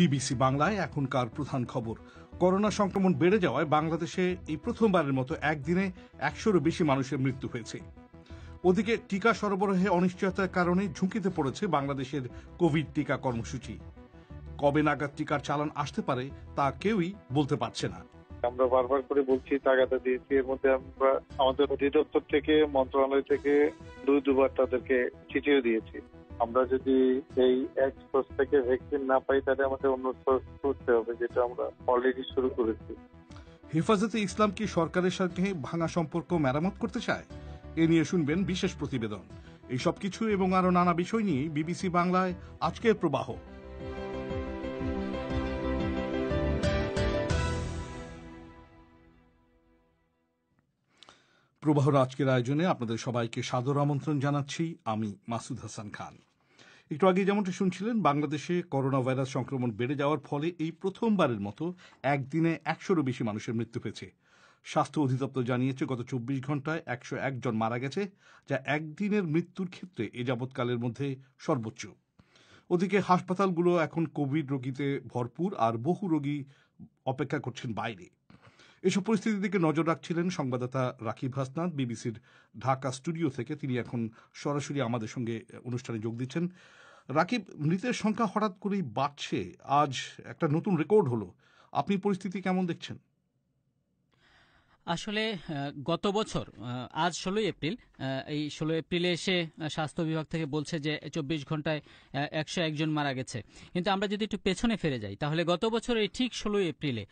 BBC বাংলায় এখনকার প্রধান খবর করোনা সংক্রমণ বেড়ে যাওয়ায় বাংলাদেশে এই প্রথমবারের মতো একদিনে একশোরও বেশি মানুষের মৃত্যু হয়েছে ওদিকে টিকা সরবরাহে অনিশ্চয়তার কারণে ঝুঁকিতে পড়েছে বাংলাদেশের কোভিড টিকা কর্মসূচি কবে নাগাদ টিকার চালান আসতে পারে তা কেউই বলতে পারছে না আমরা বারবার করে বলছি তাগাদা দিয়েছি এর মধ্যে আমরা আমাদের অধিদপ্তর থেকে মন্ত্রণালয় থেকে দুই দুবার তাদেরকে চিঠিও দিয়েছি আমরা যদি এই এক সোর্স থেকে ভ্যাকসিন না পাই তাহলে আমাদের অন্য সোর্স খুঁজতে হবে যেটা আমরা অলরেডি শুরু করেছি হেফাজতে ইসলাম কি সরকারের সাথে ভাঙা সম্পর্ক মেরামত করতে চায় এ নিয়ে শুনবেন বিশেষ প্রতিবেদন এই সব কিছু এবং আরো নানা বিষয় নিয়ে বিবিসি বাংলায় আজকের প্রবাহ প্রবাহর আজকের আয়োজনে আপনাদের সবাইকে সাদর আমন্ত্রণ জানাচ্ছি আমি মাসুদ হাসান খান একটু আগে যেমনটি শুনছিলেন বাংলাদেশে করোনা ভাইরাস সংক্রমণ বেড়ে যাওয়ার ফলে এই প্রথমবারের মতো একদিনে একশোরও বেশি মানুষের মৃত্যু হয়েছে স্বাস্থ্য অধিদপ্তর জানিয়েছে গত চব্বিশ ঘন্টায় একশো একজন মারা গেছে যা একদিনের মৃত্যুর ক্ষেত্রে এ যাবৎকালের মধ্যে সর্বোচ্চ ওদিকে হাসপাতালগুলো এখন কোভিড রোগীতে ভরপুর আর বহু রোগী অপেক্ষা করছেন বাইরে এসব পরিস্থিতির দিকে নজর রাখছিলেন সংবাদদাতা রাকিব হাসনাথ বিবিসির ঢাকা স্টুডিও থেকে তিনি এখন সরাসরি আমাদের সঙ্গে অনুষ্ঠানে যোগ দিচ্ছেন রাকিব মৃতের সংখ্যা হঠাৎ করেই বাড়ছে আজ একটা নতুন রেকর্ড হলো আপনি পরিস্থিতি কেমন দেখছেন আসলে গত বছর আজ ষোলোই এপ্রিল এই ষোলো এপ্রিলে এসে স্বাস্থ্য বিভাগ থেকে বলছে যে চব্বিশ ঘন্টায় একশো একজন মারা গেছে কিন্তু আমরা যদি একটু পেছনে ফিরে যাই তাহলে গত বছর এই ঠিক ষোলোই এপ্রিলে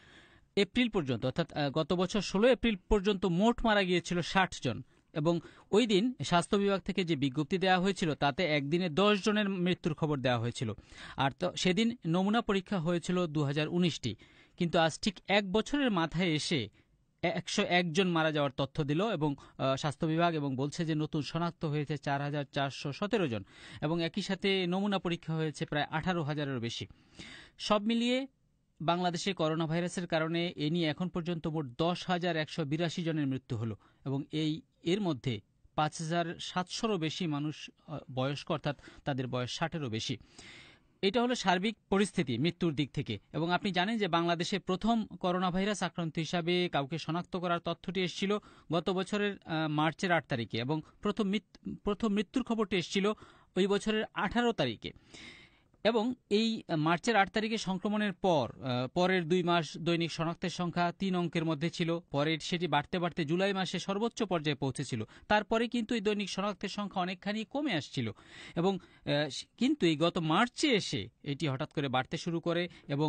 এপ্রিল পর্যন্ত অর্থাৎ গত বছর ষোলো এপ্রিল পর্যন্ত মোট মারা গিয়েছিল ষাট জন এবং ওই দিন স্বাস্থ্য বিভাগ থেকে যে বিজ্ঞপ্তি দেওয়া হয়েছিল তাতে একদিনে দশ জনের মৃত্যুর খবর দেওয়া হয়েছিল আর তো সেদিন নমুনা পরীক্ষা হয়েছিল দু উনিশটি কিন্তু আজ ঠিক এক বছরের মাথায় এসে একশো একজন মারা যাওয়ার তথ্য দিল এবং স্বাস্থ্য বিভাগ এবং বলছে যে নতুন শনাক্ত হয়েছে চার হাজার চারশো সতেরো জন এবং একই সাথে নমুনা পরীক্ষা হয়েছে প্রায় আঠারো হাজারেরও বেশি সব মিলিয়ে বাংলাদেশে করোনা ভাইরাসের কারণে এ নিয়ে এখন পর্যন্ত মোট দশ হাজার একশো বিরাশি জনের মৃত্যু হল এবং এই এর মধ্যে পাঁচ হাজার সাতশোরও বেশি মানুষ বয়স্ক অর্থাৎ তাদের বয়স ষাটেরও বেশি এটা হলো সার্বিক পরিস্থিতি মৃত্যুর দিক থেকে এবং আপনি জানেন যে বাংলাদেশে প্রথম করোনা ভাইরাস আক্রান্ত হিসাবে কাউকে শনাক্ত করার তথ্যটি এসেছিল গত বছরের মার্চের আট তারিখে এবং প্রথম প্রথম মৃত্যুর খবরটি এসেছিল ওই বছরের আঠারো তারিখে এবং এই মার্চের আট তারিখে সংক্রমণের পর পরের দুই মাস দৈনিক শনাক্তের সংখ্যা তিন অঙ্কের মধ্যে ছিল পরে সেটি বাড়তে বাড়তে জুলাই মাসে সর্বোচ্চ পর্যায়ে পৌঁছেছিল তারপরে কিন্তু এই দৈনিক শনাক্তের সংখ্যা অনেকখানি কমে আসছিল এবং কিন্তু এই গত মার্চে এসে এটি হঠাৎ করে বাড়তে শুরু করে এবং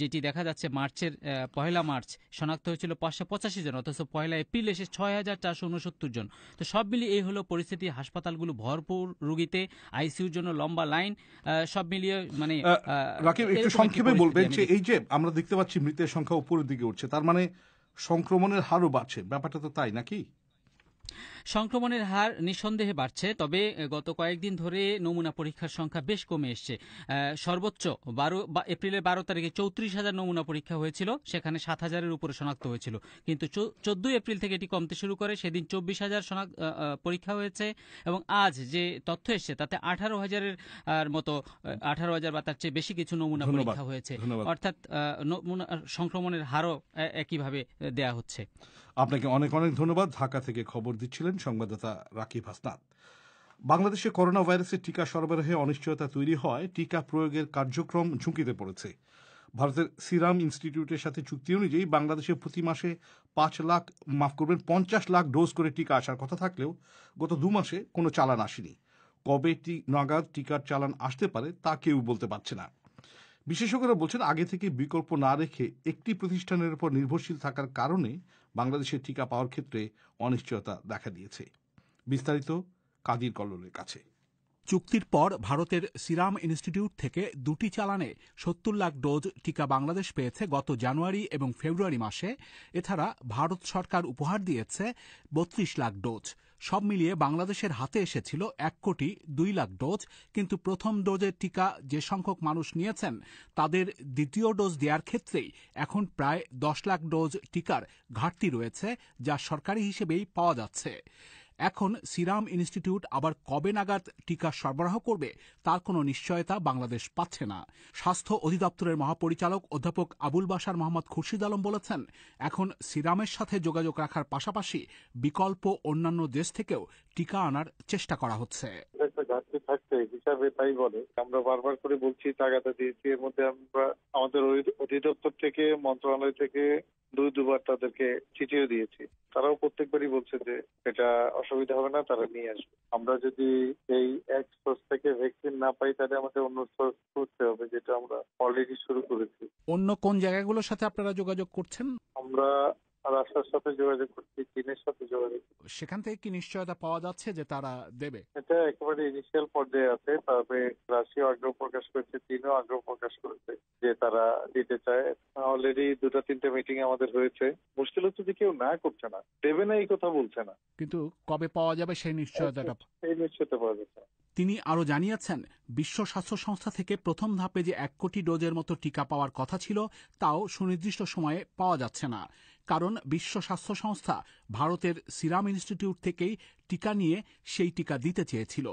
যেটি দেখা যাচ্ছে মার্চের পহেলা মার্চ শনাক্ত হয়েছিল পাঁচশো পঁচাশি জন অথচ পয়লা এপ্রিল এসে ছয় হাজার চারশো উনসত্তর জন তো সব মিলিয়ে এই হলো পরিস্থিতি হাসপাতালগুলো ভরপুর রুগীতে আইসিউর জন্য লম্বা লাইন সব মিলিয়ে মানে রাকিব একটু সংক্ষেপে বলবেন যে এই যে আমরা দেখতে পাচ্ছি মৃতের সংখ্যা উপরের দিকে উঠছে তার মানে সংক্রমণের হারও বাড়ছে ব্যাপারটা তো তাই নাকি সংক্রমণের হার নিঃসন্দেহে বাড়ছে তবে গত কয়েকদিন ধরে নমুনা পরীক্ষার সংখ্যা বেশ কমে এসছে সর্বোচ্চ বারো এপ্রিলের বারো তারিখে চৌত্রিশ হাজার নমুনা পরীক্ষা হয়েছিল সেখানে সাত হাজারের উপরে শনাক্ত হয়েছিল কিন্তু চোদ্দই এপ্রিল থেকে এটি কমতে শুরু করে সেদিন চব্বিশ হাজার শনাক্ত পরীক্ষা হয়েছে এবং আজ যে তথ্য এসছে তাতে আঠারো হাজারের মতো আঠারো হাজার বা তার চেয়ে বেশি কিছু নমুনা পরীক্ষা হয়েছে অর্থাৎ সংক্রমণের হারও একইভাবে দেয়া হচ্ছে আপনাকে অনেক অনেক ধন্যবাদ ঢাকা থেকে খবর দিচ্ছিলেন করেন সংবাদদাতা রাকিব হাসনাত বাংলাদেশে করোনা ভাইরাসের টিকা সরবরাহে অনিশ্চয়তা তৈরি হয় টিকা প্রয়োগের কার্যক্রম ঝুঁকিতে পড়েছে ভারতের সিরাম ইনস্টিটিউটের সাথে চুক্তি অনুযায়ী বাংলাদেশে প্রতি মাসে পাঁচ লাখ মাফ করবেন পঞ্চাশ লাখ ডোজ করে টিকা আসার কথা থাকলেও গত দু মাসে কোনো চালান আসেনি কবে নাগাদ টিকার চালান আসতে পারে তা কেউ বলতে পারছে না বিশেষজ্ঞরা বলছেন আগে থেকে বিকল্প না রেখে একটি প্রতিষ্ঠানের উপর নির্ভরশীল থাকার কারণে বাংলাদেশের টিকা পাওয়ার ক্ষেত্রে অনিশ্চয়তা দেখা দিয়েছে বিস্তারিত কাদির কল্লোলের কাছে চুক্তির পর ভারতের সিরাম ইনস্টিটিউট থেকে দুটি চালানে সত্তর লাখ ডোজ টিকা বাংলাদেশ পেয়েছে গত জানুয়ারি এবং ফেব্রুয়ারি মাসে এছাড়া ভারত সরকার উপহার দিয়েছে বত্রিশ লাখ ডোজ সব মিলিয়ে বাংলাদেশের হাতে এসেছিল এক কোটি দুই লাখ ডোজ কিন্তু প্রথম ডোজের টিকা যে সংখ্যক মানুষ নিয়েছেন তাদের দ্বিতীয় ডোজ দেওয়ার ক্ষেত্রেই এখন প্রায় দশ লাখ ডোজ টিকার ঘাটতি রয়েছে যা সরকারি হিসেবেই পাওয়া যাচ্ছে এখন সিরাম ইনস্টিটিউট আবার কবে নাগাদ টিকা সরবরাহ করবে তার কোনো নিশ্চয়তা বাংলাদেশ পাচ্ছে না স্বাস্থ্য অধিদপ্তরের মহাপরিচালক অধ্যাপক আবুল বাসার মোহাম্মদ খুরশিদ আলম বলেছেন এখন সিরামের সাথে যোগাযোগ রাখার পাশাপাশি বিকল্প অন্যান্য দেশ থেকেও টিকা আনার চেষ্টা করা হচ্ছে ঘাটতি থাকছে হিসাবে তাই বলে আমরা বারবার করে বলছি তাগাদা দিয়েছি এর মধ্যে আমরা আমাদের অধিদপ্তর থেকে মন্ত্রণালয় থেকে দুই দুবার তাদেরকে চিঠিও দিয়েছি তারাও প্রত্যেকবারই বলছে যে এটা অসুবিধা হবে না তারা নিয়ে আসবে আমরা যদি এই এক সোর্স থেকে ভ্যাকসিন না পাই তাহলে আমাদের অন্য সোর্স করতে হবে যেটা আমরা অলরেডি শুরু করেছি অন্য কোন জায়গাগুলোর সাথে আপনারা যোগাযোগ করছেন আমরা সাথে যোগাযোগ করছি চীনের সাথে যোগাযোগ সেখান থেকে কি নিশ্চয়তা পাওয়া যাচ্ছে যে তারা দেবে এটা একেবারে ইনিশিয়াল পর্যায়ে আছে তবে রাশিয়া আগ্রহ প্রকাশ করেছে চীনও আগ্রহ প্রকাশ করেছে যে তারা দিতে চায় অলরেডি মিটিং আমাদের হয়েছে মুশকিল হচ্ছে যে কেউ না করছে না দেবে না এই কথা বলছে না কিন্তু কবে পাওয়া যাবে সেই নিশ্চয়তাটা সেই নিশ্চয়তা পাওয়া যাচ্ছে তিনি আরো জানিয়েছেন বিশ্ব স্বাস্থ্য সংস্থা থেকে প্রথম ধাপে যে এক কোটি ডোজের মতো টিকা পাওয়ার কথা ছিল তাও সুনির্দিষ্ট সময়ে পাওয়া যাচ্ছে না কারণ বিশ্ব স্বাস্থ্য সংস্থা ভারতের সিরাম ইনস্টিটিউট থেকেই টিকা নিয়ে সেই টিকা দিতে চেয়েছিল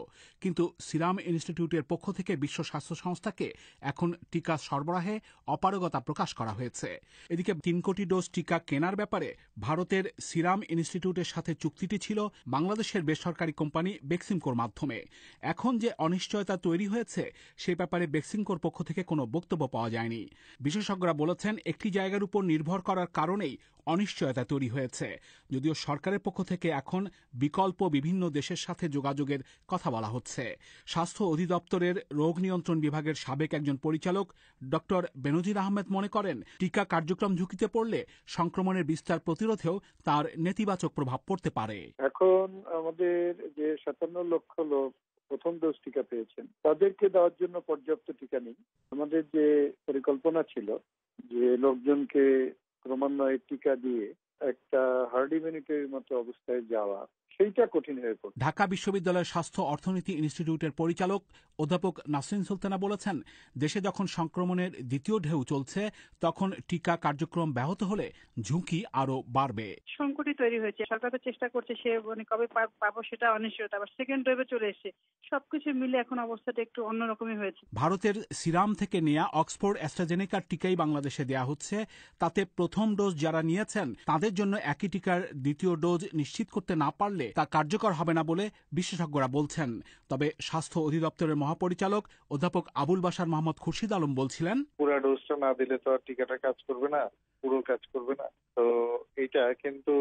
কিন্তু সিরাম ইনস্টিটিউটের পক্ষ থেকে বিশ্ব স্বাস্থ্য সংস্থাকে এখন টিকা সরবরাহে অপারগতা প্রকাশ করা হয়েছে এদিকে তিন কোটি ডোজ টিকা কেনার ব্যাপারে ভারতের সিরাম ইনস্টিটিউটের সাথে চুক্তিটি ছিল বাংলাদেশের বেসরকারি কোম্পানি বেক্সিমকোর মাধ্যমে এখন যে অনিশ্চয়তা তৈরি হয়েছে সে ব্যাপারে বেক্সিমকোর পক্ষ থেকে কোনো বক্তব্য পাওয়া যায়নি বিশেষজ্ঞরা বলেছেন একটি জায়গার উপর নির্ভর করার কারণেই অনিশ্চয়তা তৈরি হয়েছে যদিও সরকারের পক্ষ থেকে এখন বিকল্প বিভিন্ন দেশের সাথে যোগাযোগের কথা বলা হচ্ছে স্বাস্থ্য অধিদপ্তরের রোগ নিয়ন্ত্রণ বিভাগের সাবেক একজন পরিচালক ড বেনজির আহমেদ মনে করেন টিকা কার্যক্রম ঝুঁকিতে পড়লে সংক্রমণের বিস্তার প্রতিরোধেও তার নেতিবাচক প্রভাব পড়তে পারে এখন আমাদের যে সাতান্ন লক্ষ লোক প্রথম ডোজ টিকা পেয়েছেন তাদেরকে দেওয়ার জন্য পর্যাপ্ত টিকা নেই আমাদের যে পরিকল্পনা ছিল যে লোকজনকে ক্রমান্বয়ে টিকা দিয়ে একটা হার্ড ইমিউনিটির মতো অবস্থায় যাওয়া সেইটা কঠিন হয়ে পড়ে ঢাকা বিশ্ববিদ্যালয়ের স্বাস্থ্য অর্থনীতি ইনস্টিটিউটের পরিচালক অধ্যাপক নাসরিন সুলতানা বলেছেন দেশে যখন সংক্রমণের দ্বিতীয় ঢেউ চলছে তখন টিকা কার্যক্রম ব্যাহত হলে ঝুঁকি আরো বাড়বে সংকটই তৈরি হয়েছে সরকার চেষ্টা করছে সে মানে কবে পাবো সেটা অনিশ্চয়তা আবার সেকেন্ড ওয়েভে চলে এসে সবকিছু মিলে এখন অবস্থাটা একটু অন্যরকমই হয়েছে ভারতের সিরাম থেকে নেয়া অক্সফোর্ড অ্যাস্ট্রাজেনেকার টিকাই বাংলাদেশে দেয়া হচ্ছে তাতে প্রথম ডোজ যারা নিয়েছেন তাদের জন্য একই টিকার দ্বিতীয় ডোজ নিশ্চিত করতে না পারলে হলে তা কার্যকর হবে না বলে বিশেষজ্ঞরা বলছেন তবে স্বাস্থ্য অধিদপ্তরের মহাপরিচালক অধ্যাপক আবুল বাসার মোহাম্মদ খুরশিদ আলম বলছিলেন পুরা ডোজটা না দিলে তো আর টিকাটা কাজ করবে না পুরো কাজ করবে না তো এটা কিন্তু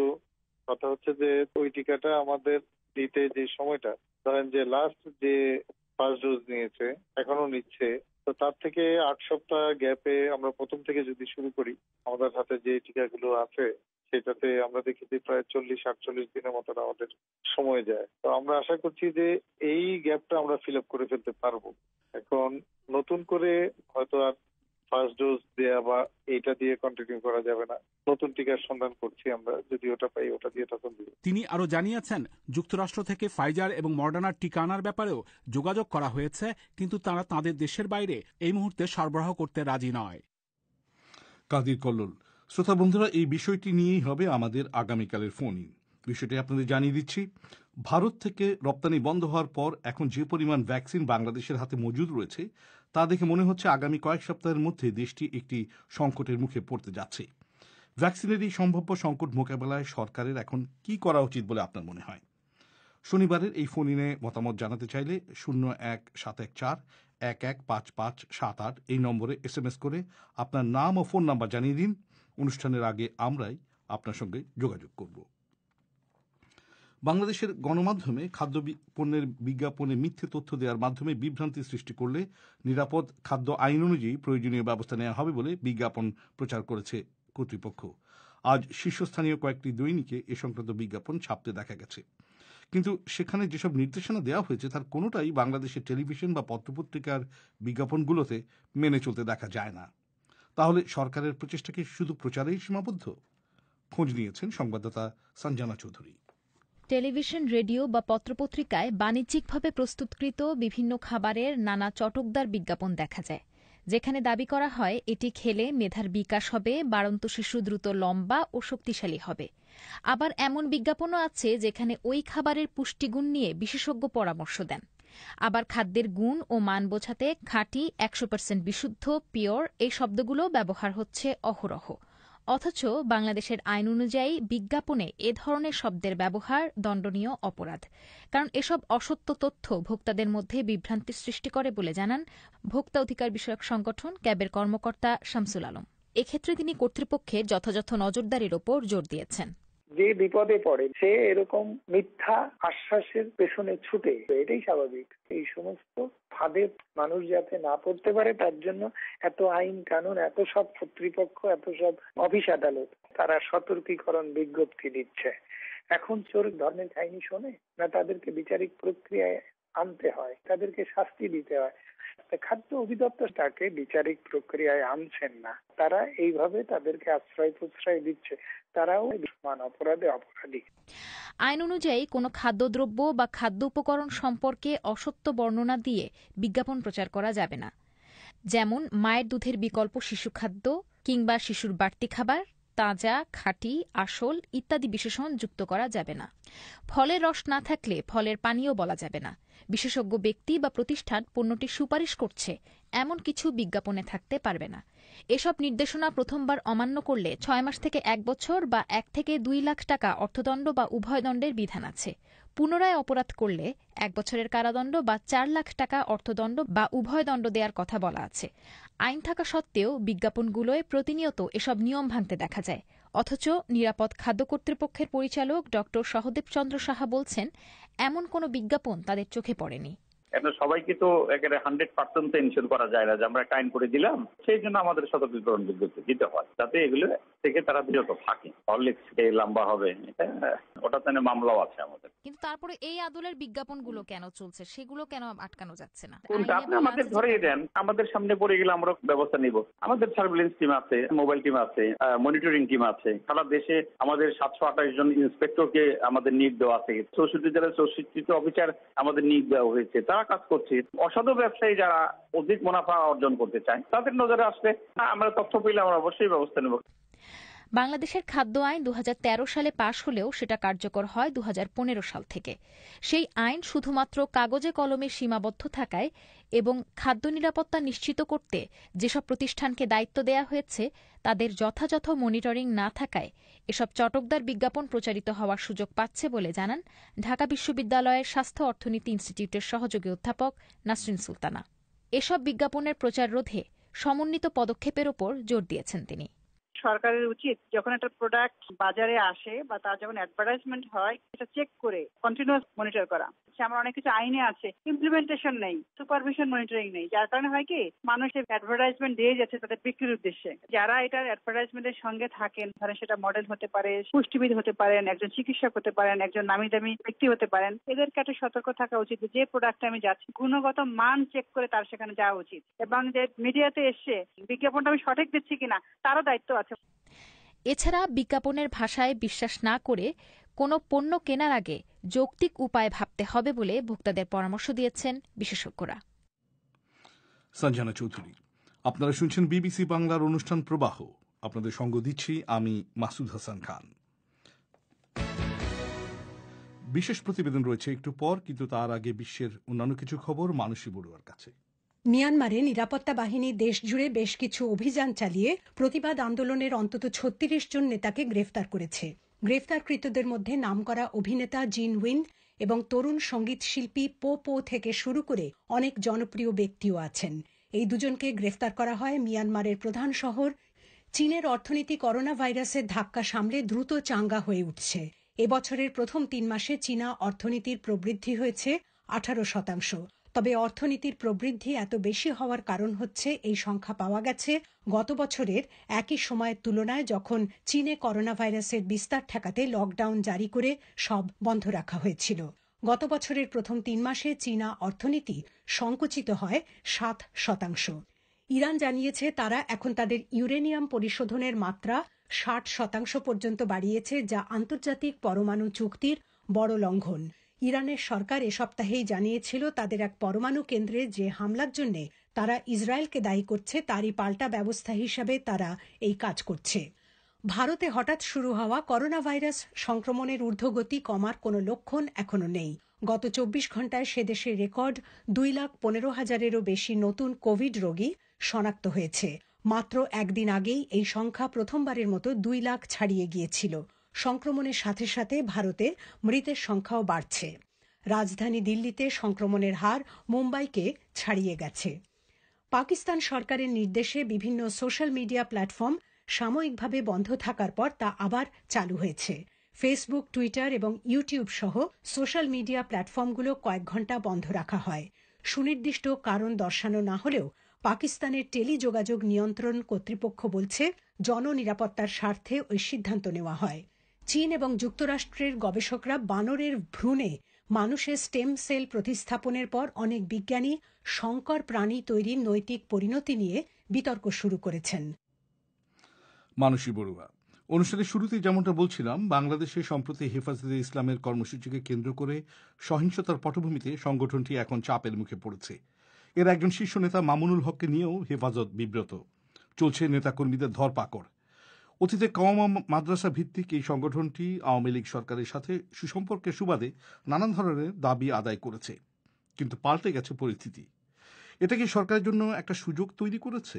কথা হচ্ছে যে ওই টিকাটা আমাদের দিতে যে সময়টা ধরেন যে লাস্ট যে ফার্স্ট ডোজ নিয়েছে এখনো নিচ্ছে তো তার থেকে আট সপ্তাহ গ্যাপে আমরা প্রথম থেকে যদি শুরু করি আমাদের হাতে যে টিকাগুলো আছে সেটাতে আমরা দেখেছি প্রায় চল্লিশ আটচল্লিশ দিনের মতন আমাদের সময় যায় তো আমরা আশা করছি যে এই গ্যাপটা আমরা ফিল আপ করে ফেলতে পারবো এখন নতুন করে হয়তো আর ফার্স্ট ডোজ দেয়া বা এটা দিয়ে কন্টিনিউ করা যাবে না নতুন টিকার সন্ধান করছি আমরা যদি ওটা পাই ওটা দিয়ে তখন দিব তিনি আরো জানিয়েছেন যুক্তরাষ্ট্র থেকে ফাইজার এবং মডার্নার টিকা আনার ব্যাপারেও যোগাযোগ করা হয়েছে কিন্তু তারা তাদের দেশের বাইরে এই মুহূর্তে সরবরাহ করতে রাজি নয় কাদির কল্লোল শ্রোতা বন্ধুরা এই বিষয়টি নিয়েই হবে আমাদের আগামীকালের ফোন ইন বিষয়টি আপনাদের জানিয়ে দিচ্ছি ভারত থেকে রপ্তানি বন্ধ হওয়ার পর এখন যে পরিমাণ ভ্যাকসিন বাংলাদেশের হাতে মজুদ রয়েছে তা দেখে মনে হচ্ছে আগামী কয়েক সপ্তাহের মধ্যে দেশটি একটি সংকটের মুখে পড়তে যাচ্ছে ভ্যাকসিনের এই সম্ভাব্য সংকট মোকাবেলায় সরকারের এখন কি করা উচিত বলে আপনার মনে হয় শনিবারের এই ফোন ইনে মতামত জানাতে চাইলে শূন্য এক সাত এক চার এক এক পাঁচ পাঁচ সাত আট এই নম্বরে এস এস করে আপনার নাম ও ফোন নাম্বার জানিয়ে দিন অনুষ্ঠানের আগে আমরাই আপনার সঙ্গে যোগাযোগ করব বাংলাদেশের গণমাধ্যমে খাদ্য পণ্যের বিজ্ঞাপনে মিথ্যে তথ্য দেওয়ার মাধ্যমে বিভ্রান্তি সৃষ্টি করলে নিরাপদ খাদ্য আইন অনুযায়ী প্রয়োজনীয় ব্যবস্থা নেওয়া হবে বলে বিজ্ঞাপন প্রচার করেছে কর্তৃপক্ষ আজ শীর্ষস্থানীয় কয়েকটি দৈনিকে এ সংক্রান্ত বিজ্ঞাপন ছাপতে দেখা গেছে কিন্তু সেখানে যেসব নির্দেশনা দেওয়া হয়েছে তার কোনোটাই বাংলাদেশের টেলিভিশন বা পত্রপত্রিকার বিজ্ঞাপনগুলোতে মেনে চলতে দেখা যায় না তাহলে সরকারের প্রচেষ্টা কি শুধু প্রচারেই সীমাবদ্ধ খোঁজ নিয়েছেন সংবাদদাতা সঞ্জনা চৌধুরী টেলিভিশন রেডিও বা পত্রপত্রিকায় বাণিজ্যিকভাবে প্রস্তুতকৃত বিভিন্ন খাবারের নানা চটকদার বিজ্ঞাপন দেখা যায় যেখানে দাবি করা হয় এটি খেলে মেধার বিকাশ হবে বাড়ন্ত শিশু দ্রুত লম্বা ও শক্তিশালী হবে আবার এমন বিজ্ঞাপনও আছে যেখানে ওই খাবারের পুষ্টিগুণ নিয়ে বিশেষজ্ঞ পরামর্শ দেন আবার খাদ্যের গুণ ও মান বোঝাতে খাঁটি একশো পার্সেন্ট বিশুদ্ধ পিওর এই শব্দগুলো ব্যবহার হচ্ছে অহরহ অথচ বাংলাদেশের আইন অনুযায়ী বিজ্ঞাপনে এ ধরনের শব্দের ব্যবহার দণ্ডনীয় অপরাধ কারণ এসব অসত্য তথ্য ভোক্তাদের মধ্যে বিভ্রান্তি সৃষ্টি করে বলে জানান ভোক্তা অধিকার বিষয়ক সংগঠন ক্যাবের কর্মকর্তা শামসুল আলম এক্ষেত্রে তিনি কর্তৃপক্ষের যথাযথ নজরদারির ওপর জোর দিয়েছেন যে বিপদে পড়ে সে এরকম মিথ্যা আশ্বাসের পেছনে ছুটে এটাই স্বাভাবিক এই সমস্ত ফাঁদে মানুষ যাতে না পড়তে পারে তার জন্য এত আইন কানুন এত সব কর্তৃপক্ষ এত সব অফিস আদালত তারা সতর্কীকরণ বিজ্ঞপ্তি দিচ্ছে এখন চোর ধর্মের কাহিনী শোনে না তাদেরকে বিচারিক প্রক্রিয়ায় আনতে হয় তাদেরকে শাস্তি দিতে হয় খাদ্য অধিদপ্তর তাকে বিচারিক প্রক্রিয়ায় আনছেন না তারা এইভাবে তাদেরকে আশ্রয় প্রশ্রয় দিচ্ছে তারাও সমান অপরাধে অপরাধী আইন অনুযায়ী কোনো খাদ্যদ্রব্য বা খাদ্য উপকরণ সম্পর্কে অসত্য বর্ণনা দিয়ে বিজ্ঞাপন প্রচার করা যাবে না যেমন মায়ের দুধের বিকল্প শিশু খাদ্য কিংবা শিশুর বাড়তি খাবার তাজা খাঁটি আসল ইত্যাদি বিশেষণ যুক্ত করা যাবে না ফলের রস না থাকলে ফলের পানীয় বলা যাবে না বিশেষজ্ঞ ব্যক্তি বা প্রতিষ্ঠান পণ্যটি সুপারিশ করছে এমন কিছু বিজ্ঞাপনে থাকতে পারবে না এসব নির্দেশনা প্রথমবার অমান্য করলে ছয় মাস থেকে এক বছর বা এক থেকে দুই লাখ টাকা অর্থদণ্ড বা উভয় দণ্ডের বিধান আছে পুনরায় অপরাধ করলে এক বছরের কারাদণ্ড বা চার লাখ টাকা অর্থদণ্ড বা উভয় দণ্ড দেওয়ার কথা বলা আছে আইন থাকা সত্ত্বেও বিজ্ঞাপনগুলোয় প্রতিনিয়ত এসব নিয়ম ভাঙতে দেখা যায় অথচ নিরাপদ খাদ্য কর্তৃপক্ষের পরিচালক ড সহদেব চন্দ্র সাহা বলছেন এমন কোনো বিজ্ঞাপন তাদের চোখে পড়েনি এখন সবাইকে তো একেবারে হান্ড্রেড পার্সেন্ট তো করা যায় না যে আমরা টাইম করে দিলাম সেই জন্য আমাদের সতর্কীকরণ বিজ্ঞপ্তি দিতে হয় যাতে এগুলো থেকে তারা বিরত থাকে হরলিক্স খেয়ে লম্বা হবে ওটা তো মামলাও আছে আমাদের কিন্তু তারপরে এই আদলের বিজ্ঞাপন গুলো কেন চলছে সেগুলো কেন আটকানো যাচ্ছে না কোনটা আপনি আমাদের ধরেই দেন আমাদের সামনে পড়ে গেলে আমরা ব্যবস্থা নিব আমাদের সার্ভিলেন্স টিম আছে মোবাইল টিম আছে মনিটরিং টিম আছে সারা দেশে আমাদের সাতশো আঠাশ জন ইন্সপেক্টরকে আমাদের নিয়োগ দেওয়া আছে চৌষট্টি জেলার চৌষট্টি অফিসার আমাদের নিয়োগ দেওয়া হয়েছে তারা যারা কাজ করছে অসাধু ব্যবসায়ী যারা অধিক মুনাফা অর্জন করতে চায় তাদের নজরে আসলে আমরা তথ্য পেলে আমরা অবশ্যই ব্যবস্থা নেব বাংলাদেশের খাদ্য আইন দু সালে পাশ হলেও সেটা কার্যকর হয় দু সাল থেকে সেই আইন শুধুমাত্র কাগজে কলমে সীমাবদ্ধ থাকায় এবং খাদ্য নিরাপত্তা নিশ্চিত করতে যেসব প্রতিষ্ঠানকে দায়িত্ব দেয়া হয়েছে তাদের যথাযথ মনিটরিং না থাকায় এসব চটকদার বিজ্ঞাপন প্রচারিত হওয়ার সুযোগ পাচ্ছে বলে জানান ঢাকা বিশ্ববিদ্যালয়ের স্বাস্থ্য অর্থনীতি ইনস্টিটিউটের সহযোগী অধ্যাপক নাসরিন সুলতানা এসব বিজ্ঞাপনের প্রচার রোধে সমন্বিত পদক্ষেপের ওপর জোর দিয়েছেন তিনি সরকারের উচিত যখন একটা প্রোডাক্ট বাজারে আসে বা তার যখন অ্যাডভার্টাইজমেন্ট হয় সেটা চেক করে কন্টিনিউয়াস মনিটর করা আমার অনেক কিছু আইনে আছে ইমপ্লিমেন্টেশন নেই সুপারভিশন মনিটরিং নেই যার কারণে হয় কি মানুষ অ্যাডভার্টাইজমেন্ট দিয়ে যাচ্ছে তাদের বিক্রির উদ্দেশ্যে যারা এটার অ্যাডভার্টাইজমেন্টের সঙ্গে থাকেন ধরেন সেটা মডেল হতে পারে পুষ্টিবিদ হতে পারেন একজন চিকিৎসক হতে পারেন একজন নামি দামি ব্যক্তি হতে পারেন এদেরকে একটা সতর্ক থাকা উচিত যে প্রোডাক্ট আমি যাচ্ছি গুণগত মান চেক করে তার সেখানে যাওয়া উচিত এবং যে মিডিয়াতে এসে বিজ্ঞাপনটা আমি সঠিক দিচ্ছি কিনা তারও দায়িত্ব আছে এছাড়া বিজ্ঞাপনের ভাষায় বিশ্বাস না করে কোনো পণ্য কেনার আগে যৌক্তিক উপায় ভাবতে হবে বলে ভোক্তাদের পরামর্শ দিয়েছেন বিশেষজ্ঞরা সঞ্জনা চৌধুরী আপনারা শুনছেন বিবিসি বাংলার অনুষ্ঠান প্রবাহ আপনাদের সঙ্গ দিচ্ছি আমি মাসুদ হাসান খান বিশেষ প্রতিবেদন রয়েছে একটু পর কিন্তু তার আগে বিশ্বের অন্যান্য কিছু খবর মানসী বড়ুয়ার কাছে মিয়ানমারে নিরাপত্তা বাহিনী দেশ জুড়ে বেশ কিছু অভিযান চালিয়ে প্রতিবাদ আন্দোলনের অন্তত ছত্রিশ জন নেতাকে গ্রেফতার করেছে গ্রেফতারকৃতদের মধ্যে নামকরা অভিনেতা জিন উইন এবং তরুণ সঙ্গীত শিল্পী পো পো থেকে শুরু করে অনেক জনপ্রিয় ব্যক্তিও আছেন এই দুজনকে গ্রেফতার করা হয় মিয়ানমারের প্রধান শহর চীনের অর্থনীতি করোনা ভাইরাসের ধাক্কা সামলে দ্রুত চাঙ্গা হয়ে উঠছে এবছরের প্রথম তিন মাসে চীনা অর্থনীতির প্রবৃদ্ধি হয়েছে আঠারো শতাংশ তবে অর্থনীতির প্রবৃদ্ধি এত বেশি হওয়ার কারণ হচ্ছে এই সংখ্যা পাওয়া গেছে গত বছরের একই সময়ের তুলনায় যখন চীনে করোনা ভাইরাসের বিস্তার ঠেকাতে লকডাউন জারি করে সব বন্ধ রাখা হয়েছিল গত বছরের প্রথম তিন মাসে চীনা অর্থনীতি সংকুচিত হয় সাত শতাংশ ইরান জানিয়েছে তারা এখন তাদের ইউরেনিয়াম পরিশোধনের মাত্রা ষাট শতাংশ পর্যন্ত বাড়িয়েছে যা আন্তর্জাতিক পরমাণু চুক্তির বড় লঙ্ঘন ইরানের সরকার এ সপ্তাহেই জানিয়েছিল তাদের এক পরমাণু কেন্দ্রে যে হামলার জন্য তারা ইসরায়েলকে দায়ী করছে তারই পাল্টা ব্যবস্থা হিসাবে তারা এই কাজ করছে ভারতে হঠাৎ শুরু হওয়া করোনা ভাইরাস সংক্রমণের ঊর্ধ্বগতি কমার কোনো লক্ষণ এখনও নেই গত চব্বিশ ঘন্টায় সে দেশে রেকর্ড দুই লাখ পনেরো হাজারেরও বেশি নতুন কোভিড রোগী শনাক্ত হয়েছে মাত্র একদিন আগেই এই সংখ্যা প্রথমবারের মতো দুই লাখ ছাড়িয়ে গিয়েছিল সংক্রমণের সাথে সাথে ভারতে মৃতের সংখ্যাও বাড়ছে রাজধানী দিল্লিতে সংক্রমণের হার মুম্বাইকে ছাড়িয়ে গেছে পাকিস্তান সরকারের নির্দেশে বিভিন্ন সোশ্যাল মিডিয়া প্ল্যাটফর্ম সাময়িকভাবে বন্ধ থাকার পর তা আবার চালু হয়েছে ফেসবুক টুইটার এবং ইউটিউব সহ সোশ্যাল মিডিয়া প্ল্যাটফর্মগুলো কয়েক ঘন্টা বন্ধ রাখা হয় সুনির্দিষ্ট কারণ দর্শানো না হলেও পাকিস্তানের টেলিযোগাযোগ নিয়ন্ত্রণ কর্তৃপক্ষ বলছে জননিরাপত্তার স্বার্থে ওই সিদ্ধান্ত নেওয়া হয় চীন এবং যুক্তরাষ্ট্রের গবেষকরা বানরের ভ্রূণে মানুষের স্টেম সেল প্রতিস্থাপনের পর অনেক বিজ্ঞানী সংকর প্রাণী তৈরির নৈতিক পরিণতি নিয়ে বিতর্ক শুরু করেছেন মানসী বড়ুয়া অনুষ্ঠানের শুরুতে যেমনটা বলছিলাম বাংলাদেশে সম্প্রতি হেফাজতে ইসলামের কর্মসূচিকে কেন্দ্র করে সহিংসতার পটভূমিতে সংগঠনটি এখন চাপের মুখে পড়েছে এর একজন শীর্ষ নেতা মামুনুল হককে নিয়েও হেফাজত বিব্রত চলছে নেতাকর্মীদের ধরপাকড় অতীতে কওয়ামা মাদ্রাসা ভিত্তিক এই সংগঠনটি আওয়ামী লীগ সরকারের সাথে সুসম্পর্কের সুবাদে নানান ধরনের দাবি আদায় করেছে কিন্তু পাল্টে গেছে পরিস্থিতি এটা কি সরকারের জন্য একটা সুযোগ তৈরি করেছে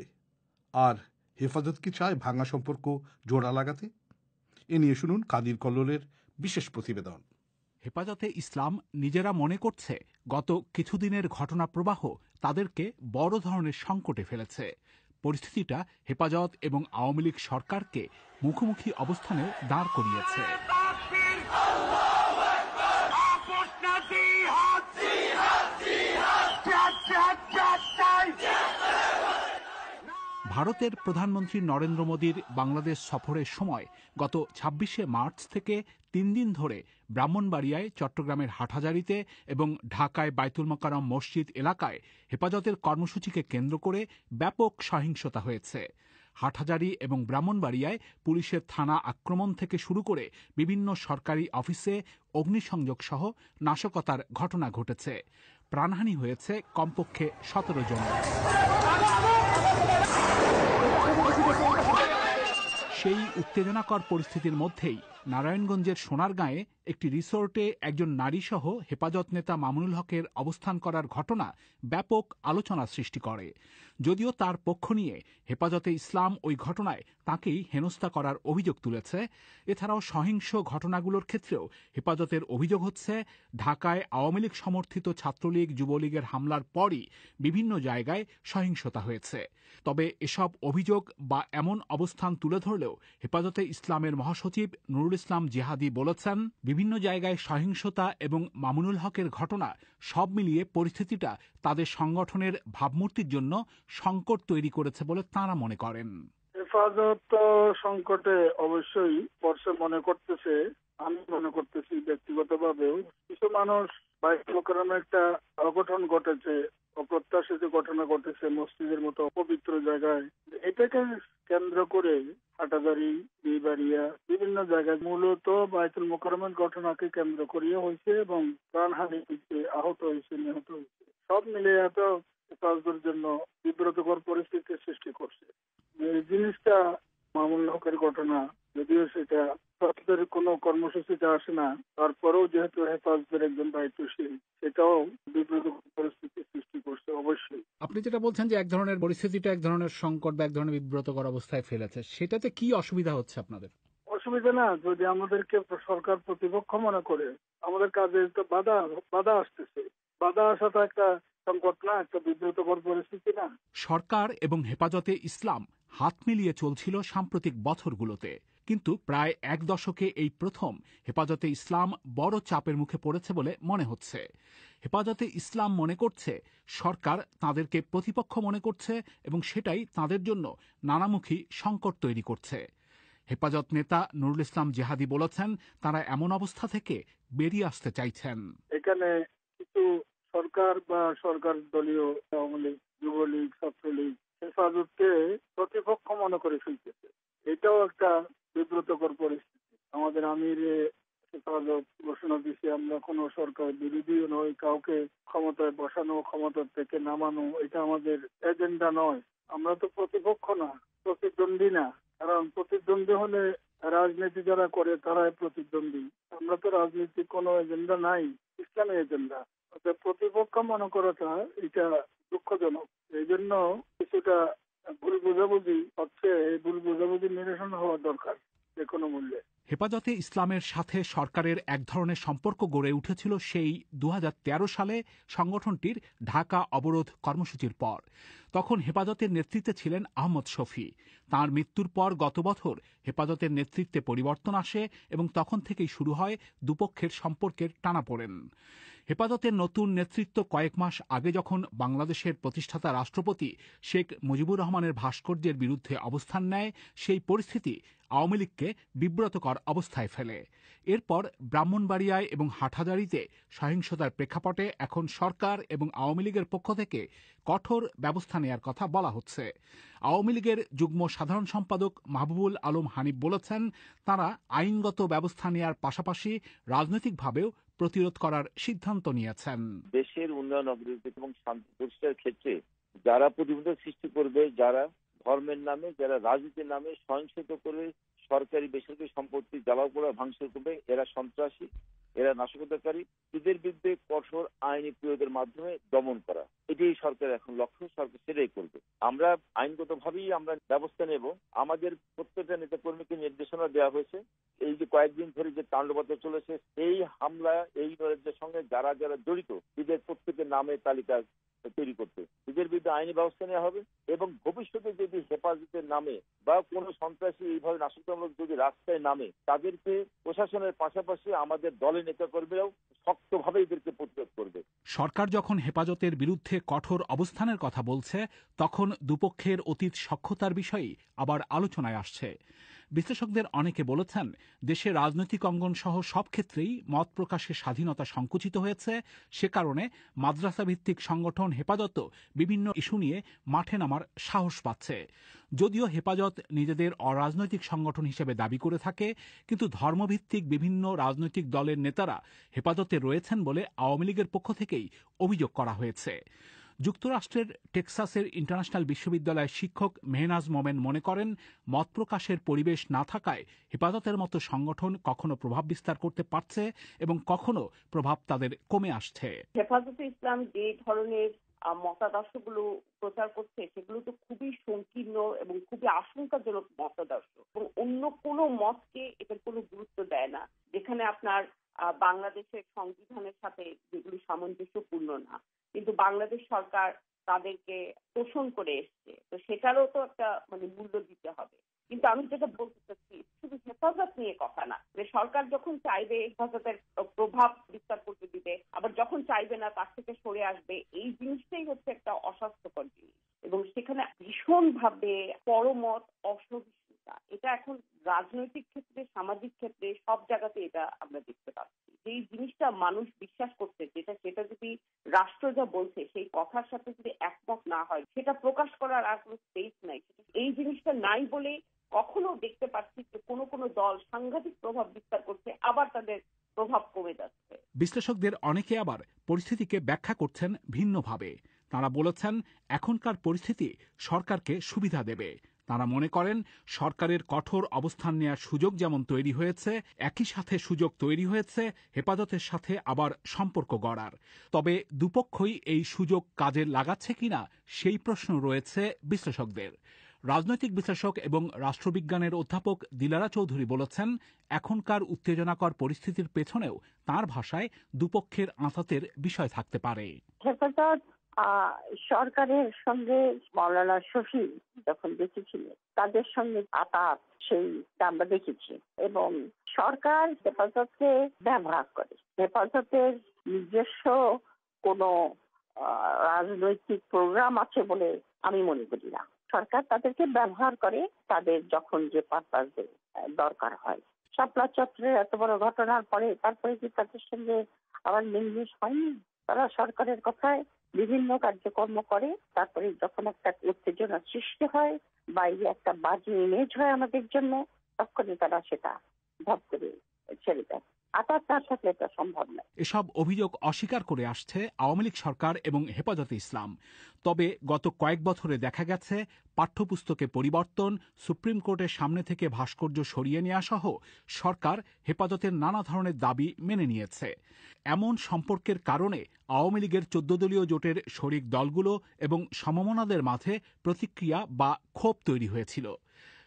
আর হেফাজত কি চায় ভাঙা সম্পর্ক জোড়া লাগাতে এ নিয়ে শুনুন কাদির কল্লোলের বিশেষ প্রতিবেদন হেফাজতে ইসলাম নিজেরা মনে করছে গত কিছুদিনের ঘটনা প্রবাহ তাদেরকে বড় ধরনের সংকটে ফেলেছে পরিস্থিতিটা হেফাজত এবং আওয়ামী লীগ সরকারকে মুখোমুখি অবস্থানে দাঁড় করিয়েছে ভারতের প্রধানমন্ত্রী নরেন্দ্র মোদীর বাংলাদেশ সফরের সময় গত ২৬শে মার্চ থেকে তিন দিন ধরে ব্রাহ্মণবাড়িয়ায় চট্টগ্রামের হাটহাজারিতে এবং ঢাকায় বাইতুল মকারম মসজিদ এলাকায় হেফাজতের কর্মসূচিকে কেন্দ্র করে ব্যাপক সহিংসতা হয়েছে হাটহাজারি এবং ব্রাহ্মণবাড়িয়ায় পুলিশের থানা আক্রমণ থেকে শুরু করে বিভিন্ন সরকারি অফিসে অগ্নিসংযোগ সহ নাশকতার ঘটনা ঘটেছে প্রাণহানি হয়েছে কমপক্ষে সতেরো জন সেই উত্তেজনাকর পরিস্থিতির মধ্যেই নারায়ণগঞ্জের সোনারগাঁয়ে একটি রিসোর্টে একজন নারীসহ হেফাজত নেতা মামুনুল হকের অবস্থান করার ঘটনা ব্যাপক আলোচনা সৃষ্টি করে যদিও তার পক্ষ নিয়ে হেফাজতে ইসলাম ওই ঘটনায় তাকেই হেনস্থা করার অভিযোগ তুলেছে এছাড়াও সহিংস ঘটনাগুলোর ক্ষেত্রেও হেফাজতের অভিযোগ হচ্ছে ঢাকায় আওয়ামী লীগ সমর্থিত ছাত্রলীগ যুবলীগের হামলার পরই বিভিন্ন জায়গায় সহিংসতা হয়েছে তবে এসব অভিযোগ বা এমন অবস্থান তুলে ধরলেও হেফাজতে ইসলামের মহাসচিব নুরুল নুরুল ইসলাম জিহাদি বলেছেন বিভিন্ন জায়গায় সহিংসতা এবং মামুনুল হকের ঘটনা সব মিলিয়ে পরিস্থিতিটা তাদের সংগঠনের ভাবমূর্তির জন্য সংকট তৈরি করেছে বলে তারা মনে করেন হেফাজত সংকটে অবশ্যই মনে করতেছে আমি মনে করতেছি ব্যক্তিগতভাবেও কিছু মানুষ একটা অঘটন ঘটেছে অপ্রত্যাশিত ঘটনা ঘটেছে মসজিদের মতো অপবিত্র জায়গায় এটাকে কেন্দ্র করে হাটাদারি বিবাড়িয়া বিভিন্ন জায়গায় মূলত বাইতুল মোকারমের ঘটনাকে কেন্দ্র করিয়ে হয়েছে এবং প্রাণহানি হয়েছে আহত হয়েছে নিহত হয়েছে সব মিলে এত কাজদের জন্য বিব্রতকর পরিস্থিতির সৃষ্টি করছে এই জিনিসটা মামুল হকের ঘটনা যদিও সেটা ছাত্রদের কোনো কর্মসূচিতে আসে না তারপরেও যেহেতু হেফাজতের একজন দায়িত্বশীল সেটাও বিব্রত পরিস্থিতি সৃষ্টি করছে অবশ্যই আপনি যেটা বলছেন যে এক ধরনের পরিস্থিতিটা এক ধরনের সংকট বা এক ধরনের বিব্রতকর অবস্থায় ফেলেছে সেটাতে কি অসুবিধা হচ্ছে আপনাদের অসুবিধা না যদি আমাদেরকে সরকার প্রতিপক্ষ মনে করে আমাদের কাজে তো বাধা বাধা আসতেছে বাধা আসাটা একটা সংকট না একটা বিব্রতকর পরিস্থিতি না সরকার এবং হেফাজতে ইসলাম হাত মিলিয়ে চলছিল সাম্প্রতিক বছরগুলোতে কিন্তু প্রায় এক দশকে এই প্রথম হেফাজতে ইসলাম বড় চাপের মুখে পড়েছে বলে মনে হচ্ছে হেফাজতে ইসলাম মনে করছে সরকার তাদেরকে প্রতিপক্ষ মনে করছে এবং সেটাই তাদের জন্য নানামুখী সংকট তৈরি করছে হেফাজত নেতা নুরুল ইসলাম জেহাদি বলেছেন তারা এমন অবস্থা থেকে বেরিয়ে আসতে চাইছেন এখানে কিছু সরকার বা সরকার দলীয় আওয়ামী যুবলীগ ছাত্রলীগ হেফাজতকে প্রতিপক্ষ মনে করে ফেলতেছে এটাও একটা বিব্রতকর পরিস্থিতি আমাদের আমির ঘোষণা দিচ্ছে আমরা কোন সরকার বিরোধী নই কাউকে ক্ষমতায় বসানো ক্ষমতা থেকে নামানো এটা আমাদের এজেন্ডা নয় আমরা তো প্রতিপক্ষ না প্রতিদ্বন্দ্বী না কারণ প্রতিদ্বন্দ্বী হলে রাজনীতি যারা করে তারাই প্রতিদ্বন্দ্বী আমরা তো রাজনীতি কোনো এজেন্ডা নাই ইসলামী এজেন্ডা প্রতিপক্ষ মনে করাটা এটা দুঃখজনক এই জন্য কিছুটা ভুল বোঝাবুঝি হচ্ছে ভুল বোঝাবুঝি নিরসন হওয়া দরকার যে কোনো মূল্যে হেফাজতে ইসলামের সাথে সরকারের এক ধরনের সম্পর্ক গড়ে উঠেছিল সেই দু সালে সংগঠনটির ঢাকা অবরোধ কর্মসূচির পর তখন হেফাজতের নেতৃত্বে ছিলেন আহমদ শফি তার মৃত্যুর পর গত বছর হেফাজতের নেতৃত্বে পরিবর্তন আসে এবং তখন থেকেই শুরু হয় দুপক্ষের সম্পর্কের টানাপোড়েন হেফাজতের নতুন নেতৃত্ব কয়েক মাস আগে যখন বাংলাদেশের প্রতিষ্ঠাতা রাষ্ট্রপতি শেখ মুজিবুর রহমানের ভাস্কর্যের বিরুদ্ধে অবস্থান নেয় সেই পরিস্থিতি আওয়ামী লীগকে বিব্রতকর অবস্থায় ফেলে এরপর ব্রাহ্মণবাড়িয়ায় এবং হাটহাজারিতে সহিংসতার প্রেক্ষাপটে এখন সরকার এবং আওয়ামী লীগের পক্ষ থেকে কঠোর ব্যবস্থা নেয়ার কথা বলা হচ্ছে আওয়ামী লীগের যুগ্ম সাধারণ সম্পাদক মাহবুবুল আলম হানিফ বলেছেন তারা আইনগত ব্যবস্থা নেয়ার পাশাপাশি রাজনৈতিকভাবেও প্রতিরোধ করার সিদ্ধান্ত নিয়েছেন দেশের উন্নয়ন অগ্রগতি এবং শান্তি প্রতিষ্ঠার ক্ষেত্রে যারা প্রতিবন্ধক সৃষ্টি করবে যারা ধর্মের নামে যারা রাজনীতির নামে সহিংসত করে সরকারি বেসরকারি সম্পত্তি জ্বালাও পোড়া ভাঙচুর করবে এরা সন্ত্রাসী এরা নাশকতাকারী এদের বিরুদ্ধে কঠোর আইনি প্রয়োগের মাধ্যমে দমন করা এটি সরকার এখন লক্ষ্য সরকার সেটাই করবে আমরা আইনগত ভাবেই আমরা ব্যবস্থা নেব আমাদের প্রত্যেকটা নেতা কর্মীকে নির্দেশনা দেওয়া হয়েছে এই যে কয়েকদিন ধরে যে তাণ্ডবত চলেছে এই হামলা এই নৈরাজ্যের সঙ্গে যারা যারা জড়িত এদের প্রত্যেকের নামের তালিকা তৈরি করতে এদের বিরুদ্ধে আইনি ব্যবস্থা নেওয়া হবে এবং ভবিষ্যতে যদি হেফাজতের নামে বা কোনো সন্ত্রাসী এইভাবে নাশকতামূলক যদি রাস্তায় নামে তাদেরকে প্রশাসনের পাশাপাশি আমাদের দলের নেতা কর্মীরাও শক্তভাবে এদেরকে প্রতিরোধ করবে সরকার যখন হেফাজতের বিরুদ্ধে বিরুদ্ধে কঠোর অবস্থানের কথা বলছে তখন দুপক্ষের অতীত সখ্যতার বিষয়ই আবার আলোচনায় আসছে বিশ্লেষকদের অনেকে বলেছেন দেশে রাজনৈতিক অঙ্গন সহ সব ক্ষেত্রেই মত প্রকাশের স্বাধীনতা সংকুচিত হয়েছে সে কারণে মাদ্রাসা ভিত্তিক সংগঠন হেফাজত বিভিন্ন ইস্যু নিয়ে মাঠে নামার সাহস পাচ্ছে যদিও হেফাজত নিজেদের অরাজনৈতিক সংগঠন হিসেবে দাবি করে থাকে কিন্তু ধর্মভিত্তিক বিভিন্ন রাজনৈতিক দলের নেতারা হেফাজতে রয়েছেন বলে আওয়ামী লীগের পক্ষ থেকেই অভিযোগ করা হয়েছে যুক্তরাষ্ট্রের টেক্সাসের ইন্টারন্যাশনাল বিশ্ববিদ্যালয়ের শিক্ষক মেহনাজ মোমেন মনে করেন মত প্রকাশের পরিবেশ না থাকায় হেফাজতের মতো সংগঠন কখনো প্রভাব বিস্তার করতে পারছে এবং কখনো প্রভাব তাদের কমে আসছে হেফাজতে ইসলাম যে ধরনের মতাদর্শগুলো প্রচার করছে সেগুলো তো খুবই সংকীর্ণ এবং খুবই আশঙ্কাজনক মতাদর্শ এবং অন্য কোনো মতকে এটার কোনো গুরুত্ব দেয় না যেখানে আপনার বাংলাদেশের সংবিধানের সাথে যেগুলো সামঞ্জস্যপূর্ণ না কিন্তু বাংলাদেশ সরকার তাদেরকে শোষণ করে এসছে তো সেটারও তো একটা মানে মূল্য দিতে হবে কিন্তু আমি যেটা বলতে চাচ্ছি শুধু হেফাজত নিয়ে কথা না যে সরকার যখন চাইবে হেফাজতের প্রভাব বিস্তার করতে দিবে আবার যখন চাইবে না তার থেকে সরে আসবে এই জিনিসটাই হচ্ছে একটা অস্বাস্থ্যকর জিনিস এবং সেখানে ভীষণভাবে পরমত বিশ্লেষকদের অনেকে আবার পরিস্থিতিকে ব্যাখ্যা করছেন ভিন্নভাবে তারা বলেছেন এখনকার পরিস্থিতি সরকারকে সুবিধা দেবে তারা মনে করেন সরকারের কঠোর অবস্থান নেয়ার সুযোগ যেমন তৈরি হয়েছে একই সাথে সুযোগ তৈরি হয়েছে হেফাজতের সাথে আবার সম্পর্ক গড়ার তবে দুপক্ষই এই সুযোগ কাজে লাগাচ্ছে কিনা সেই প্রশ্ন রয়েছে বিশ্লেষকদের রাজনৈতিক বিশ্লেষক এবং রাষ্ট্রবিজ্ঞানের অধ্যাপক দিলারা চৌধুরী বলেছেন এখনকার উত্তেজনাকর পরিস্থিতির পেছনেও তার ভাষায় দুপক্ষের আঁতাতের বিষয় থাকতে পারে সরকারের সঙ্গে মৌলানা শফি যখন দেখেছিলেন তাদের সঙ্গে আতাত সেই আমরা দেখেছি এবং সরকার হেফাজতকে ব্যবহার করে হেফাজতের নিজস্ব কোনো রাজনৈতিক প্রোগ্রাম আছে বলে আমি মনে করি না সরকার তাদেরকে ব্যবহার করে তাদের যখন যে পারপাস দরকার হয় শাপলা চত্বরের এত বড় ঘটনার পরে তারপরে কি তাদের সঙ্গে আবার মিলমিস হয়নি তারা সরকারের কথায় বিভিন্ন কার্যকর্ম করে তারপরে যখন একটা উত্তেজনা সৃষ্টি হয় বাইরে একটা বাজে ইমেজ হয় আমাদের জন্য তখনই তারা সেটা ভাব করে ছেড়ে দেয় আটাশ তার সাথে এটা সম্ভব নয় এসব অভিযোগ অস্বীকার করে আসছে আওয়ামী লীগ সরকার এবং হেফাজতে ইসলাম তবে গত কয়েক বছরে দেখা গেছে পাঠ্যপুস্তকে পরিবর্তন সুপ্রিম কোর্টের সামনে থেকে ভাস্কর্য সরিয়ে নেওয়া সহ সরকার হেফাজতের নানা ধরনের দাবি মেনে নিয়েছে এমন সম্পর্কের কারণে আওয়ামী লীগের চোদ্দ দলীয় জোটের শরিক দলগুলো এবং সমমনাদের মাঝে প্রতিক্রিয়া বা ক্ষোভ তৈরি হয়েছিল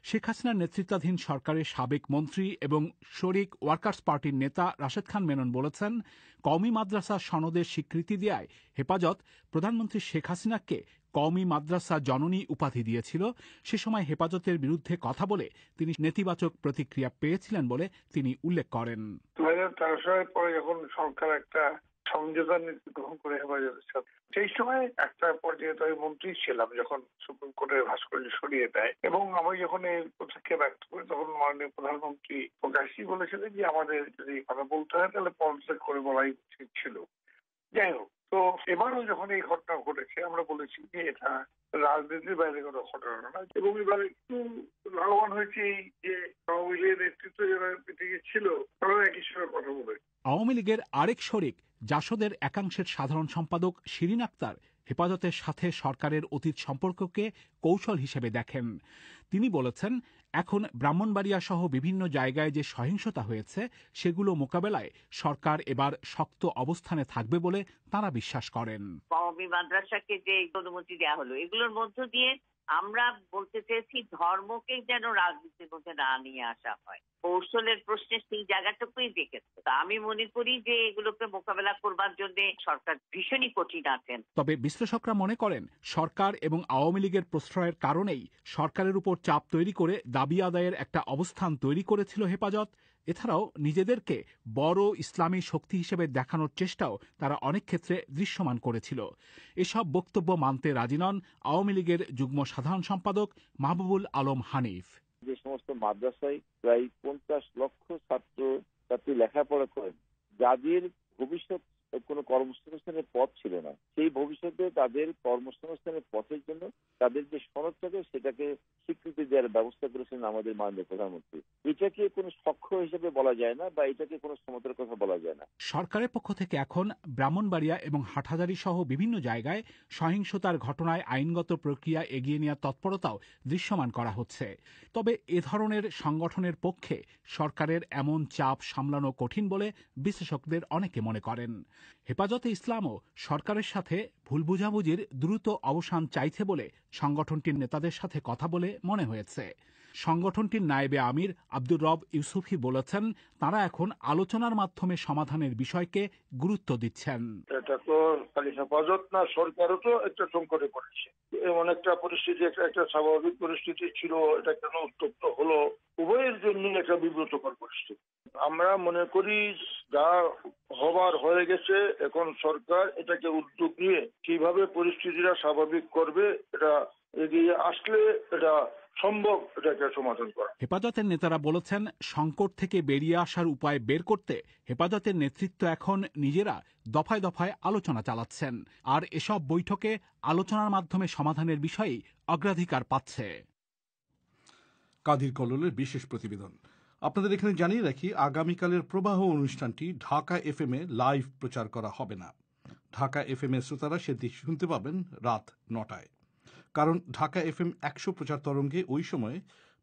শেখ হাসিনার নেতৃত্বাধীন সরকারের সাবেক মন্ত্রী এবং শরিক ওয়ার্কার্স পার্টির নেতা রাশেদ খান মেনন বলেছেন কওমি মাদ্রাসা সনদের স্বীকৃতি দেয় হেফাজত প্রধানমন্ত্রী শেখ হাসিনাকে কওমি মাদ্রাসা জননী উপাধি দিয়েছিল সে সময় হেফাজতের বিরুদ্ধে কথা বলে তিনি নেতিবাচক প্রতিক্রিয়া পেয়েছিলেন বলে তিনি উল্লেখ করেন দু হাজার তেরো সালের পরে যখন সরকার একটা সংযোজন গ্রহণ করে হেফাজতের সাথে সেই সময় একটা পর্যায়ে তো আমি মন্ত্রী ছিলাম যখন সুপ্রিম কোর্টের ভাস্কর্য সরিয়ে দেয় এবং আমি যখন এই পদক্ষেপ ব্যক্ত করি তখন মাননীয় প্রধানমন্ত্রী প্রকাশই বলেছিলেন যে আমাদের যদি কথা বলতে হয় তাহলে পদত্যাগ করে বলাই উচিত ছিল যাই হোক তো এবারও যখন এই ঘটনা ঘটেছে আমরা বলেছি যে এটা রাজনীতির বাইরে কোনো ঘটনা না এবং এবার একটু লাভবান হয়েছে যে আওয়ামী লীগের নেতৃত্ব যারা পৃথিবী ছিল তারা একই সঙ্গে কথা বলে আওয়ামী লীগের আরেক শরিক জাসদের একাংশের সাধারণ সম্পাদক শিরিন আক্তার হেফাজতের সাথে সরকারের অতীত সম্পর্ককে কৌশল হিসেবে দেখেন তিনি বলেছেন এখন ব্রাহ্মণবাড়িয়া সহ বিভিন্ন জায়গায় যে সহিংসতা হয়েছে সেগুলো মোকাবেলায় সরকার এবার শক্ত অবস্থানে থাকবে বলে তারা বিশ্বাস করেন কমি মাদ্রাসাকে যে অনুমতি দেওয়া হলো এগুলোর মধ্য দিয়ে আমরা বলতে চেয়েছি ধর্মকে যেন রাজনীতির মধ্যে না নিয়ে আসা হয় কৌশলের প্রশ্নে সেই জায়গাটুকুই দেখেছে আমি মনে করি যে এগুলোকে মোকাবেলা করবার জন্য সরকার ভীষণই কঠিন আছেন তবে বিশ্লেষকরা মনে করেন সরকার এবং আওয়ামী লীগের প্রশ্রয়ের কারণেই সরকারের উপর চাপ তৈরি করে দাবি আদায়ের একটা অবস্থান তৈরি করেছিল হেফাজত এছাড়াও নিজেদেরকে বড় ইসলামী শক্তি হিসেবে দেখানোর চেষ্টাও তারা অনেক ক্ষেত্রে দৃশ্যমান করেছিল এসব বক্তব্য মানতে রাজি নন আওয়ামী লীগের যুগ্ম সাধারণ সম্পাদক মাহবুবুল আলম হানিফ যে সমস্ত মাদ্রাসায় প্রায় পঞ্চাশ লক্ষ ছাত্র ছাত্রী লেখাপড়া করেন যাদের ভবিষ্যৎ কোনো কর্মসংস্থানের পথ ছিল না সেই ভবিষ্যতে তাদের কর্মসংস্থানের পথের জন্য তাদের যে থাকে সেটাকে স্বীকৃতি দেওয়ার ব্যবস্থা করেছেন আমাদের মাননীয় প্রধানমন্ত্রী এটাকে কোনো সক্ষ হিসেবে বলা যায় না বা এটাকে কোনো সমতার কথা বলা যায় না সরকারের পক্ষ থেকে এখন ব্রাহ্মণবাড়িয়া এবং হাটহাজারি সহ বিভিন্ন জায়গায় সহিংসতার ঘটনায় আইনগত প্রক্রিয়া এগিয়ে নেওয়ার তৎপরতাও দৃশ্যমান করা হচ্ছে তবে এ ধরনের সংগঠনের পক্ষে সরকারের এমন চাপ সামলানো কঠিন বলে বিশেষজ্ঞদের অনেকে মনে করেন হেফাজতে ইসলামও সরকারের সাথে ভুল বোঝাবুঝির দ্রুত অবসান চাইছে বলে সংগঠনটির নেতাদের সাথে কথা বলে মনে হয়েছে সংগঠনটির নায়েবে আমির আব্দুর রব ইউসুফি বলেছেন তারা এখন আলোচনার মাধ্যমে সমাধানের বিষয়কে গুরুত্ব দিচ্ছেন এটা তো খালি হেফাজত না সরকারও তো একটা সংকটে পড়েছে এমন একটা পরিস্থিতি একটা স্বাভাবিক পরিস্থিতি ছিল এটা কেন উত্তপ্ত হলো উভয়ের জন্য একটা বিব্রতকর পরিস্থিতি আমরা মনে করি যা হবার হয়ে গেছে এখন সরকার এটাকে উদ্যোগ নিয়ে কিভাবে পরিস্থিতিটা স্বাভাবিক করবে এটা এগিয়ে আসলে এটা সম্ভব এটাকে সমাধান করা হেফাজতের নেতারা বলেছেন সংকট থেকে বেরিয়ে আসার উপায় বের করতে হেফাজতের নেতৃত্ব এখন নিজেরা দফায় দফায় আলোচনা চালাচ্ছেন আর এসব বৈঠকে আলোচনার মাধ্যমে সমাধানের বিষয়ে অগ্রাধিকার পাচ্ছে কাদির কল্লোলের বিশেষ প্রতিবেদন আপনাদের এখানে জানিয়ে রাখি আগামীকালের প্রবাহ অনুষ্ঠানটি ঢাকা এফ এ লাইভ প্রচার করা হবে না ঢাকা এফ এম এ শ্রোতারা সেটি শুনতে পাবেন রাত নটায় কারণ ঢাকা এফ এম একশো প্রচার তরঙ্গে ওই সময়ে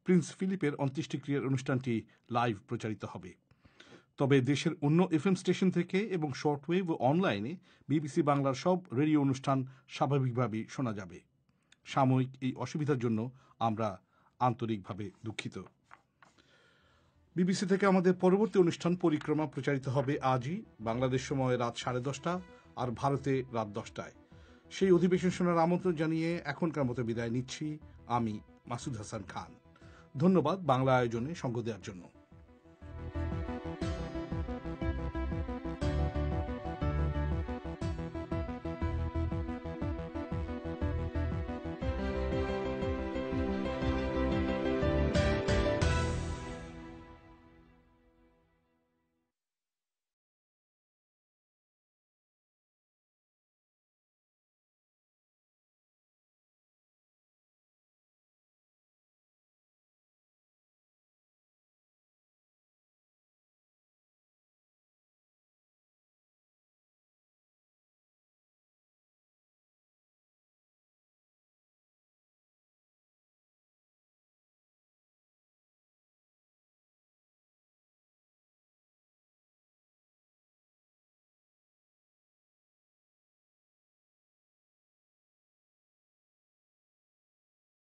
প্রিন্স ফিলিপের অন্ত্যেষ্টিক্রিয়ার অনুষ্ঠানটি লাইভ প্রচারিত হবে তবে দেশের অন্য এফ স্টেশন থেকে এবং শর্টওয়েভ ও অনলাইনে বিবিসি বাংলার সব রেডিও অনুষ্ঠান স্বাভাবিকভাবেই শোনা যাবে সাময়িক এই অসুবিধার জন্য আমরা আন্তরিকভাবে দুঃখিত বিবিসি থেকে আমাদের পরবর্তী অনুষ্ঠান পরিক্রমা প্রচারিত হবে আজই বাংলাদেশ সময় রাত সাড়ে দশটা আর ভারতে রাত দশটায় সেই অধিবেশন শোনার আমন্ত্রণ জানিয়ে এখনকার মতো বিদায় নিচ্ছি আমি মাসুদ হাসান খান ধন্যবাদ বাংলা আয়োজনে সঙ্গ দেওয়ার জন্য